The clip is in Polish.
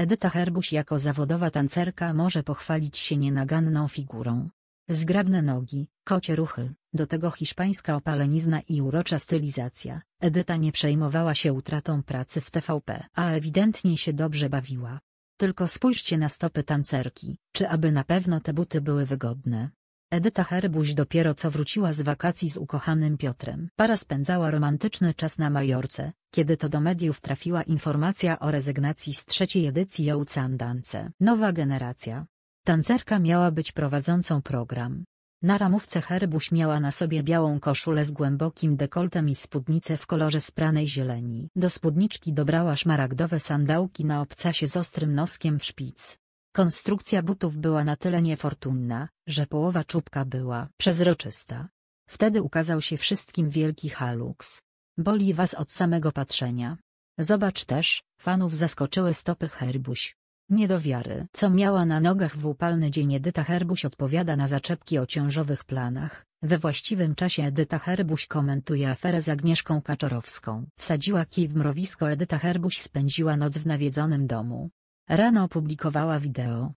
Edyta Herbuś jako zawodowa tancerka może pochwalić się nienaganną figurą. Zgrabne nogi, kocie ruchy, do tego hiszpańska opalenizna i urocza stylizacja. Edyta nie przejmowała się utratą pracy w TVP, a ewidentnie się dobrze bawiła. Tylko spójrzcie na stopy tancerki, czy aby na pewno te buty były wygodne. Edyta Herbuś dopiero co wróciła z wakacji z ukochanym Piotrem. Para spędzała romantyczny czas na Majorce, kiedy to do mediów trafiła informacja o rezygnacji z trzeciej edycji Oucan Dance. Nowa generacja. Tancerka miała być prowadzącą program. Na ramówce Herbuś miała na sobie białą koszulę z głębokim dekoltem i spódnicę w kolorze spranej zieleni. Do spódniczki dobrała szmaragdowe sandałki na obcasie z ostrym noskiem w szpic. Konstrukcja butów była na tyle niefortunna, że połowa czubka była przezroczysta. Wtedy ukazał się wszystkim wielki halux. Boli was od samego patrzenia. Zobacz też, fanów zaskoczyły stopy Herbuś. Nie do wiary, co miała na nogach w upalny dzień Edyta Herbuś odpowiada na zaczepki o ciążowych planach. We właściwym czasie Edyta Herbuś komentuje aferę z Agnieszką Kaczorowską. Wsadziła kij w mrowisko Edyta Herbuś spędziła noc w nawiedzonym domu. Rano opublikowała wideo,